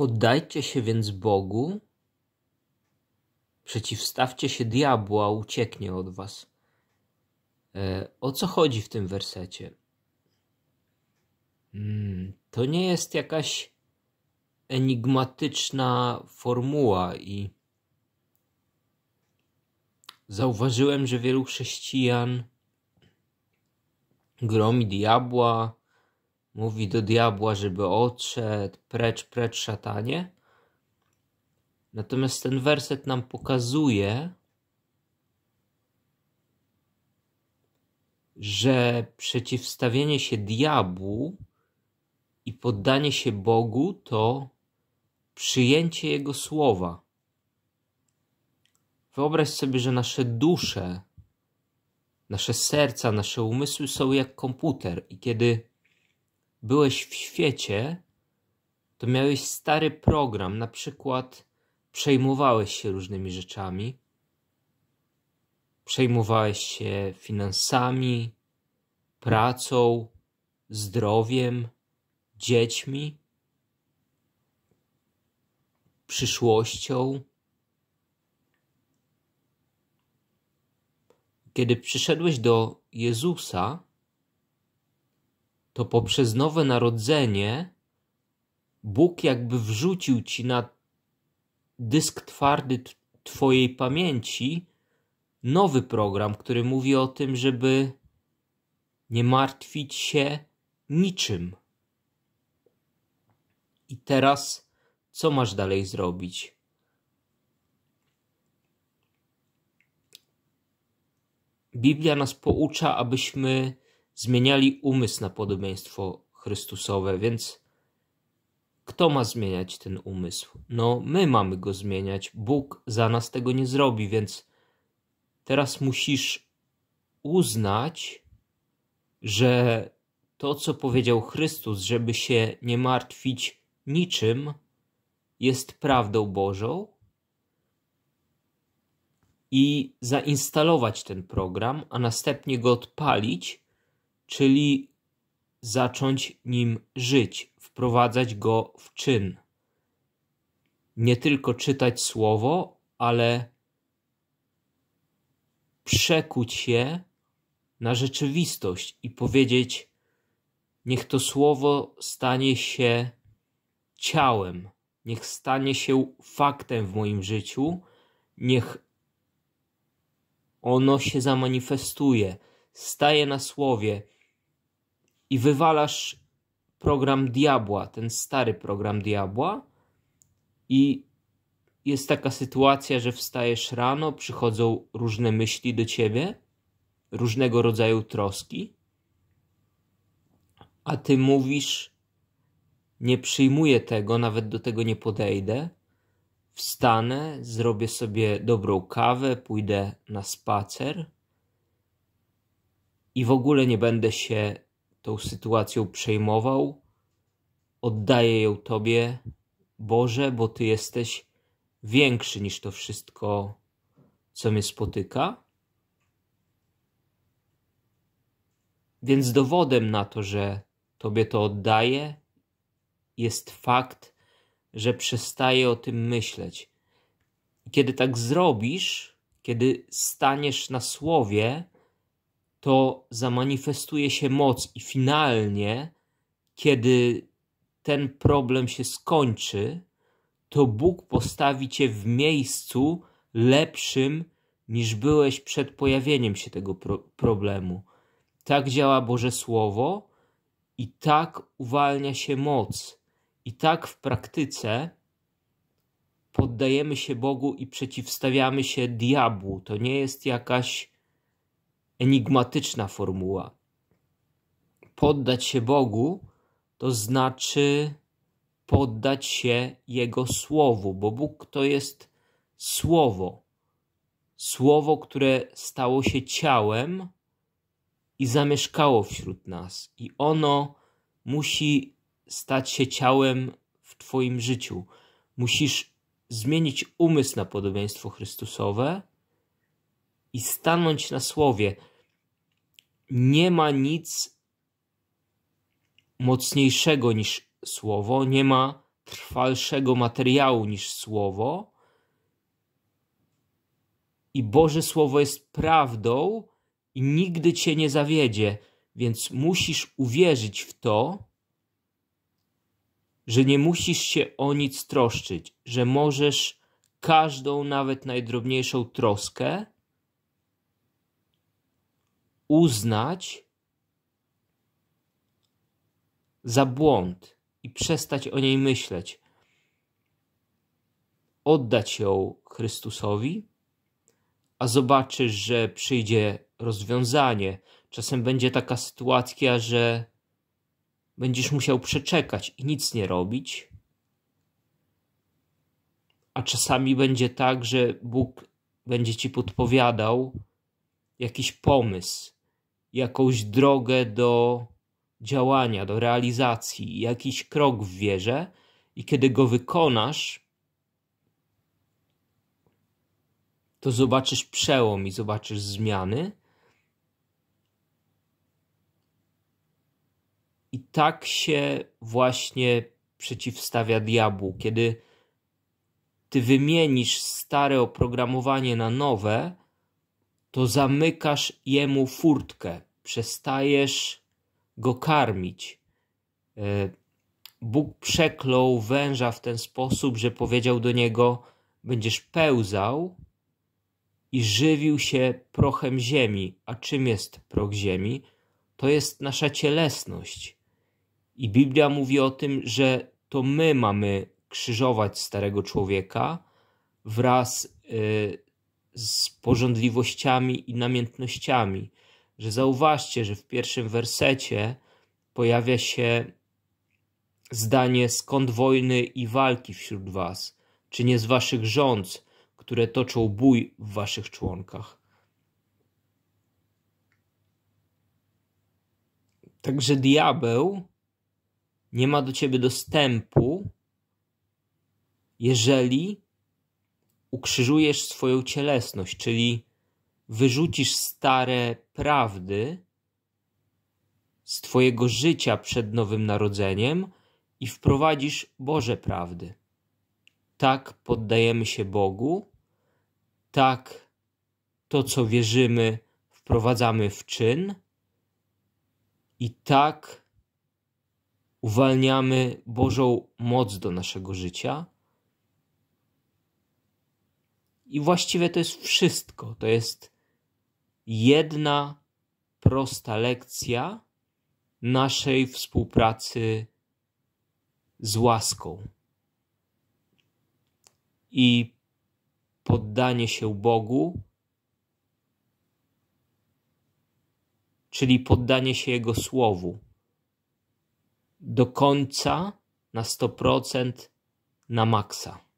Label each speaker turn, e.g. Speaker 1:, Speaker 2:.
Speaker 1: Poddajcie się więc Bogu, przeciwstawcie się diabłu, a ucieknie od was. E, o co chodzi w tym wersecie? Hmm, to nie jest jakaś enigmatyczna formuła i zauważyłem, że wielu chrześcijan gromi diabła, Mówi do diabła, żeby odszedł, precz, precz szatanie. Natomiast ten werset nam pokazuje, że przeciwstawienie się diabłu i poddanie się Bogu to przyjęcie Jego słowa. Wyobraź sobie, że nasze dusze, nasze serca, nasze umysły są jak komputer, i kiedy byłeś w świecie, to miałeś stary program, na przykład przejmowałeś się różnymi rzeczami, przejmowałeś się finansami, pracą, zdrowiem, dziećmi, przyszłością. Kiedy przyszedłeś do Jezusa, to poprzez nowe narodzenie Bóg jakby wrzucił ci na dysk twardy twojej pamięci nowy program, który mówi o tym, żeby nie martwić się niczym. I teraz co masz dalej zrobić? Biblia nas poucza, abyśmy zmieniali umysł na podobieństwo Chrystusowe, więc kto ma zmieniać ten umysł? No, my mamy go zmieniać. Bóg za nas tego nie zrobi, więc teraz musisz uznać, że to, co powiedział Chrystus, żeby się nie martwić niczym, jest prawdą Bożą i zainstalować ten program, a następnie go odpalić czyli zacząć nim żyć, wprowadzać go w czyn. Nie tylko czytać słowo, ale przekuć się na rzeczywistość i powiedzieć: Niech to słowo stanie się ciałem, niech stanie się faktem w moim życiu, niech ono się zamanifestuje, staje na słowie i wywalasz program Diabła, ten stary program Diabła i jest taka sytuacja, że wstajesz rano, przychodzą różne myśli do ciebie, różnego rodzaju troski, a ty mówisz: Nie przyjmuję tego, nawet do tego nie podejdę. Wstanę, zrobię sobie dobrą kawę, pójdę na spacer i w ogóle nie będę się tą sytuacją przejmował. Oddaję ją Tobie, Boże, bo Ty jesteś większy niż to wszystko, co mnie spotyka. Więc dowodem na to, że Tobie to oddaję, jest fakt, że przestaję o tym myśleć. I kiedy tak zrobisz, kiedy staniesz na słowie, to zamanifestuje się moc i finalnie, kiedy ten problem się skończy, to Bóg postawi cię w miejscu lepszym niż byłeś przed pojawieniem się tego pro problemu. Tak działa Boże Słowo i tak uwalnia się moc. I tak w praktyce poddajemy się Bogu i przeciwstawiamy się diabłu. To nie jest jakaś enigmatyczna formuła. Poddać się Bogu to znaczy poddać się Jego Słowu, bo Bóg to jest Słowo. Słowo, które stało się ciałem i zamieszkało wśród nas, i ono musi stać się ciałem w Twoim życiu. Musisz zmienić umysł na podobieństwo Chrystusowe i stanąć na Słowie nie ma nic mocniejszego niż słowo, nie ma trwalszego materiału niż słowo. I Boże Słowo jest prawdą i nigdy cię nie zawiedzie, więc musisz uwierzyć w to, że nie musisz się o nic troszczyć, że możesz każdą, nawet najdrobniejszą troskę uznać za błąd i przestać o niej myśleć. Oddać ją Chrystusowi, a zobaczysz, że przyjdzie rozwiązanie. Czasem będzie taka sytuacja, że będziesz musiał przeczekać i nic nie robić. A czasami będzie tak, że Bóg będzie ci podpowiadał jakiś pomysł, jakąś drogę do działania, do realizacji, jakiś krok w wierze, i kiedy go wykonasz, to zobaczysz przełom i zobaczysz zmiany. I tak się właśnie przeciwstawia diabłu, kiedy ty wymienisz stare oprogramowanie na nowe, to zamykasz jemu furtkę, przestajesz go karmić. E, Bóg przeklął węża w ten sposób, że powiedział do niego: Będziesz pełzał i żywił się prochem ziemi. A czym jest proch ziemi? To jest nasza cielesność. I Biblia mówi o tym, że to my mamy krzyżować starego człowieka wraz e, z porządliwościami i namiętnościami. Że zauważcie, że w pierwszym wersecie pojawia się zdanie skąd wojny i walki wśród was, czy nie z waszych rząd, które toczą bój w waszych członkach. Także diabeł nie ma do ciebie dostępu, jeżeli ukrzyżujesz swoją cielesność, czyli wyrzucisz stare prawdy z Twojego życia przed Nowym Narodzeniem i wprowadzisz Boże prawdy. Tak poddajemy się Bogu, tak to, co wierzymy, wprowadzamy w czyn i tak uwalniamy Bożą moc do naszego życia i właściwie to jest wszystko. To jest jedna prosta lekcja naszej współpracy z łaską. I poddanie się Bogu, czyli poddanie się Jego Słowu. Do końca, na 100%, na maksa.